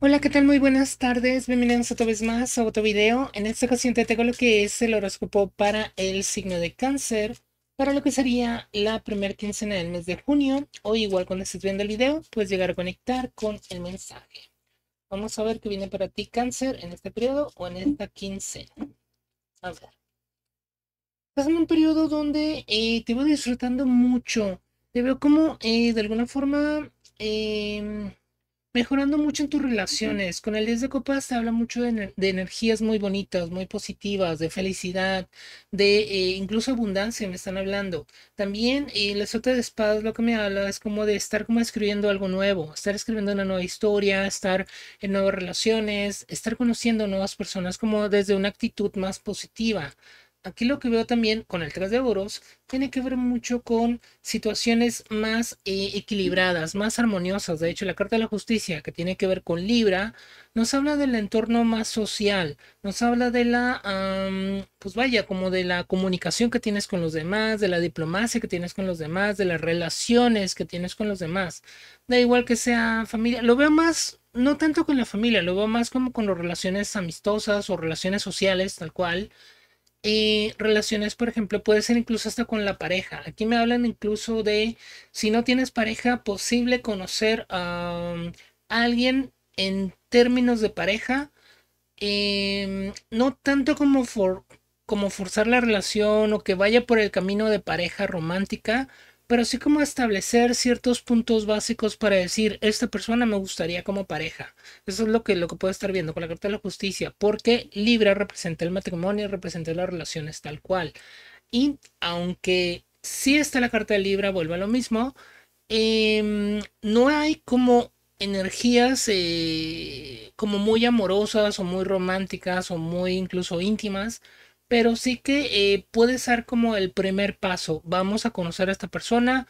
Hola, ¿qué tal? Muy buenas tardes. Bienvenidos otra vez más a otro video. En esta ocasión te tengo lo que es el horóscopo para el signo de cáncer, para lo que sería la primera quincena del mes de junio, Hoy igual cuando estés viendo el video, puedes llegar a conectar con el mensaje. Vamos a ver qué viene para ti cáncer en este periodo o en esta quincena. A ver. Estás en un periodo donde eh, te voy disfrutando mucho. Te veo como eh, de alguna forma... Eh, mejorando mucho en tus relaciones. Con el 10 de copas se habla mucho de, energías muy bonitas, muy positivas, de felicidad, de eh, incluso abundancia, me están hablando. También eh, la suerte de espadas lo que me habla es como de estar como escribiendo algo nuevo, estar escribiendo una nueva historia, estar en nuevas relaciones, estar conociendo nuevas personas como desde una actitud más positiva aquí lo que veo también con el 3 de oros tiene que ver mucho con situaciones más eh, equilibradas, más armoniosas. De hecho, la Carta de la Justicia, que tiene que ver con Libra, nos habla del entorno más social, nos habla de la, pues vaya, como de la comunicación que tienes con los demás, de la diplomacia que tienes con los demás, de las relaciones que tienes con los demás. Da igual que sea familia, lo veo más no tanto con la familia, lo veo más como con las relaciones amistosas o relaciones sociales, tal cual eh, relaciones, por ejemplo, puede ser incluso hasta con la pareja. Aquí me hablan incluso de, si no tienes pareja, posible conocer a um, alguien en términos de pareja, em, no tanto como, for, como forzar la relación o que vaya por el camino de pareja romántica, pero así como establecer ciertos puntos básicos para decir, esta persona me gustaría como pareja. Eso es lo que, lo que puedo estar viendo con la Carta de la Justicia, porque Libra representa el matrimonio, representa las relaciones tal cual. Y aunque sí está la Carta de Libra, vuelve a lo mismo, em, no hay como energías eh, como muy amorosas o muy románticas o muy incluso íntimas pero sí que eh, puede ser como el primer paso. Vamos a conocer a esta persona,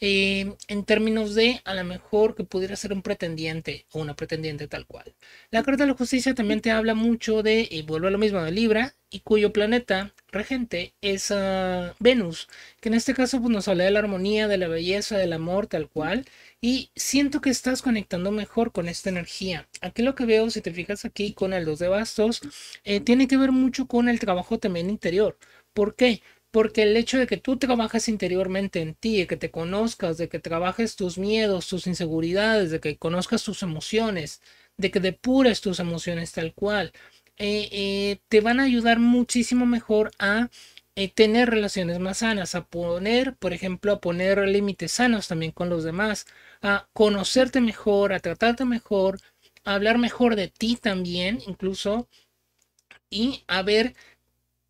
eh, en términos de a lo mejor que pudiera ser un pretendiente o una pretendiente tal cual. La carta de la justicia también te habla mucho de, y vuelvo a lo mismo, de Libra, y cuyo planeta regente es ah, Venus, que en este caso pues, nos habla de la armonía, de la belleza, del amor tal cual, y siento que estás conectando mejor con esta energía. Aquí lo que veo, si te fijas aquí con el 2 de bastos, eh, tiene que ver mucho con el trabajo también interior. ¿Por qué? Porque el hecho de que tú trabajes interiormente en ti, de que te conozcas, de que trabajes tus miedos, tus inseguridades, de que conozcas tus emociones, de que depures tus emociones tal cual, eh, eh, te van a ayudar muchísimo mejor a eh, tener relaciones más sanas, a poner, por ejemplo, a poner límites sanos también con los demás, a conocerte mejor, a tratarte mejor, a hablar mejor de ti también, incluso, y a ver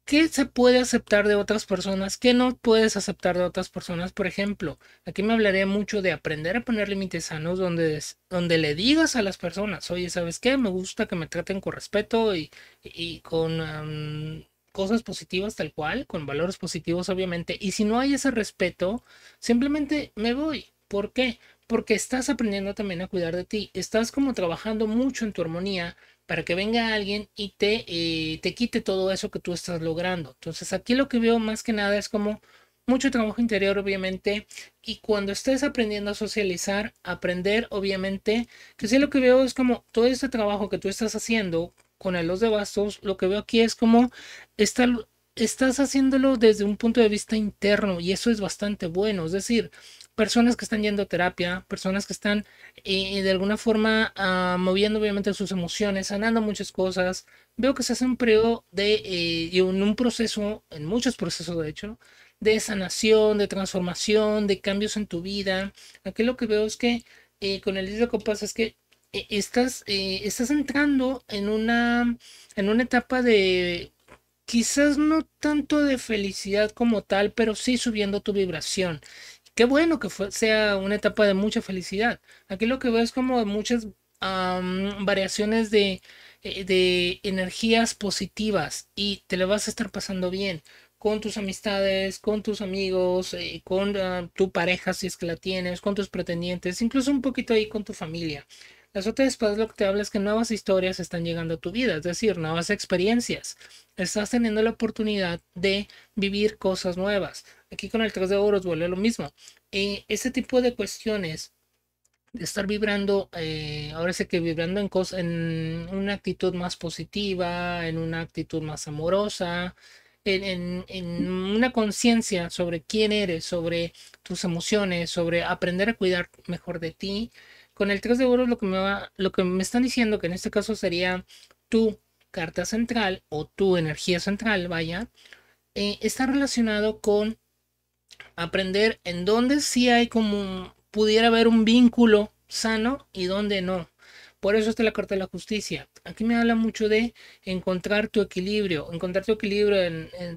¿Qué se puede aceptar de otras personas? ¿Qué no puedes aceptar de otras personas? Por ejemplo, aquí me hablaré mucho de aprender a poner límites sanos donde, donde le digas a las personas, oye, ¿sabes qué? Me gusta que me traten con respeto y, y con cosas positivas tal cual, con valores positivos obviamente. Y si no hay ese respeto, simplemente me voy. ¿Por qué? Porque estás aprendiendo también a cuidar de ti, estás como trabajando mucho en tu armonía para que venga alguien y te, eh, te quite todo eso que tú estás logrando. Entonces aquí lo que veo más que nada es como mucho trabajo interior, obviamente, y cuando estés aprendiendo a socializar, aprender, obviamente, que sí lo que veo es como todo este trabajo que tú estás haciendo con el los de bastos, lo que veo aquí es como esta estás haciéndolo desde un punto de vista interno y eso es bastante bueno. Es decir, personas que están yendo a terapia, personas que están eh, de alguna forma ah, moviendo obviamente sus emociones, sanando muchas cosas. Veo que se hace un de, eh, un proceso, en muchos procesos de hecho, de sanación, de transformación, de cambios en tu vida. Aquí lo que veo es que eh, con el libro de es que estás, estás entrando en una, en una etapa de quizás no tanto de felicidad como tal, pero sí subiendo tu vibración. Qué bueno que sea una etapa de mucha felicidad. Aquí lo que ves es como muchas variaciones eh, de, energías positivas y te lo vas a estar pasando bien con tus amistades, con tus amigos, eh, con ah, tu pareja si es que la tienes, con tus pretendientes, incluso un poquito ahí con tu familia las otras después lo que te habla es que nuevas historias están llegando a tu vida, es decir, nuevas experiencias. Estás teniendo la oportunidad de vivir cosas nuevas. Aquí con el 3 de oros vuelve lo mismo. Eh, ese tipo de cuestiones de estar vibrando, eh, ahora sé que vibrando en, en una actitud más positiva, en una actitud más amorosa, en una conciencia sobre quién eres, sobre tus emociones, sobre aprender a cuidar mejor de ti, con el 3 de oro lo que me va, lo que me están diciendo que en este caso sería tu carta central o tu energía central, vaya, eh, está relacionado con aprender en dónde sí hay como pudiera haber un vínculo sano y dónde no. Por eso está la Carta de la Justicia. Aquí me habla mucho de encontrar tu equilibrio, encontrar tu equilibrio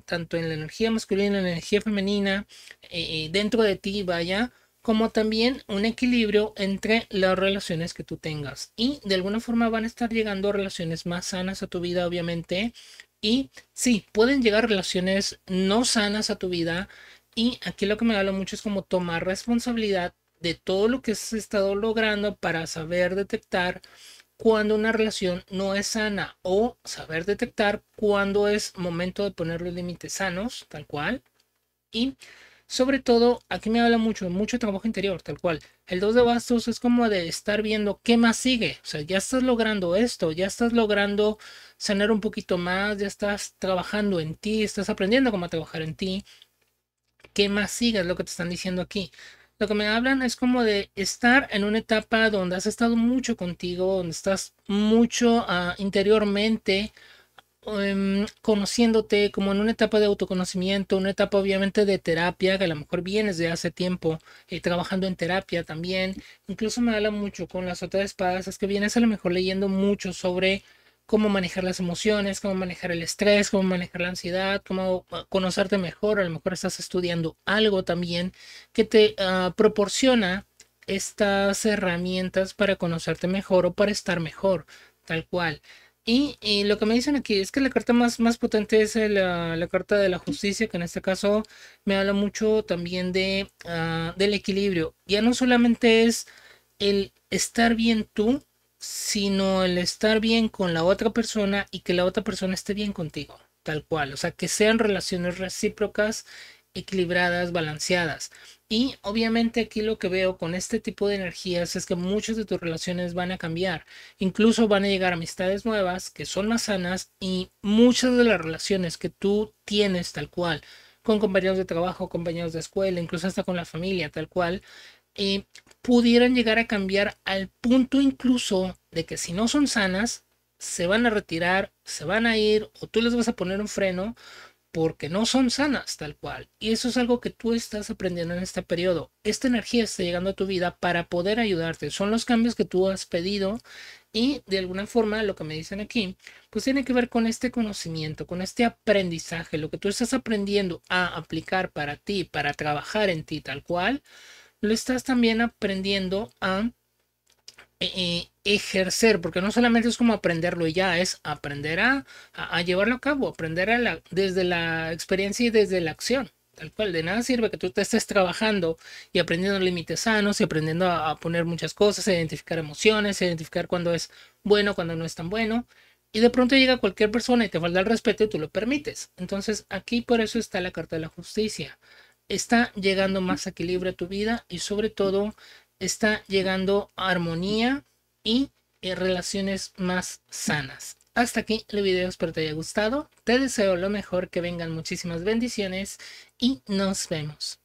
tanto en la energía masculina, en la energía femenina, eh, eh, dentro de ti, vaya, como también un equilibrio entre las relaciones que tú tengas. Y de alguna forma van a estar llegando relaciones más sanas a tu vida, obviamente. Y sí, pueden llegar relaciones no sanas a tu vida. Y aquí lo que me lo mucho es como tomar responsabilidad de todo lo que has estado logrando para saber detectar cuando una relación no es sana o saber detectar cuando es momento de poner los límites sanos, tal cual. Y sobre todo, aquí me habla mucho, mucho trabajo interior, tal cual. El 2 de bastos es como de estar viendo qué más sigue. O sea, ya estás logrando esto, ya estás logrando sanar un poquito más, ya estás trabajando en ti, estás aprendiendo cómo trabajar en ti. ¿Qué más sigue? Es lo que te están diciendo aquí. Lo que me hablan es como de estar en una etapa donde has estado mucho contigo, donde estás mucho ah, interiormente Em, conociéndote, como en una etapa de autoconocimiento, una etapa obviamente de terapia, que a lo mejor vienes de hace tiempo eh, trabajando en terapia también. Incluso me habla mucho con las otras espadas, es que vienes a lo mejor leyendo mucho sobre cómo manejar las emociones, cómo manejar el estrés, cómo manejar la ansiedad, cómo ah, conocerte mejor. A lo mejor estás estudiando algo también que te ah, proporciona estas herramientas para conocerte mejor o para estar mejor, tal cual. Y, lo que me dicen aquí es que la carta más, más potente es ah, la, carta de la justicia, que en este caso me habla mucho también de, ah, del equilibrio. Ya no solamente es el estar bien tú, sino el estar bien con la otra persona y que la otra persona esté bien contigo, tal cual. O sea, que sean relaciones recíprocas equilibradas, balanceadas. Y obviamente aquí lo que veo con este tipo de energías es que muchas de tus relaciones van a cambiar. Incluso van a llegar amistades nuevas que son más sanas y muchas de las relaciones que tú tienes tal cual, con compañeros de trabajo, compañeros de escuela, incluso hasta con la familia tal cual, eh, pudieran llegar a cambiar al punto incluso de que si no son sanas, se van a retirar, se van a ir o tú les vas a poner un freno porque no son sanas tal cual. Y eso es algo que tú estás aprendiendo en este periodo. Esta energía está llegando a tu vida para poder ayudarte. Son los cambios que tú has pedido y de alguna forma lo que me dicen aquí, pues tiene que ver con este conocimiento, con este aprendizaje, lo que tú estás aprendiendo a aplicar para ti, para trabajar en ti tal cual, lo estás también aprendiendo a eh, ejercer, porque no solamente es como aprenderlo y ya, es aprender a, llevarlo a cabo, aprender a la, desde la experiencia y desde la acción. Tal cual, de nada sirve que tú te estés trabajando y aprendiendo límites sanos y aprendiendo a, poner muchas cosas, a identificar emociones, a identificar cuando es bueno, cuando no es tan bueno. Y de pronto llega cualquier persona y te falta el respeto y tú lo permites. Entonces aquí por eso está la Carta de la Justicia. Está llegando más equilibrio a tu vida y sobre todo está llegando armonía y eh, relaciones más sanas. Hasta aquí el video, espero te haya gustado. Te deseo lo mejor, que vengan muchísimas bendiciones y nos vemos.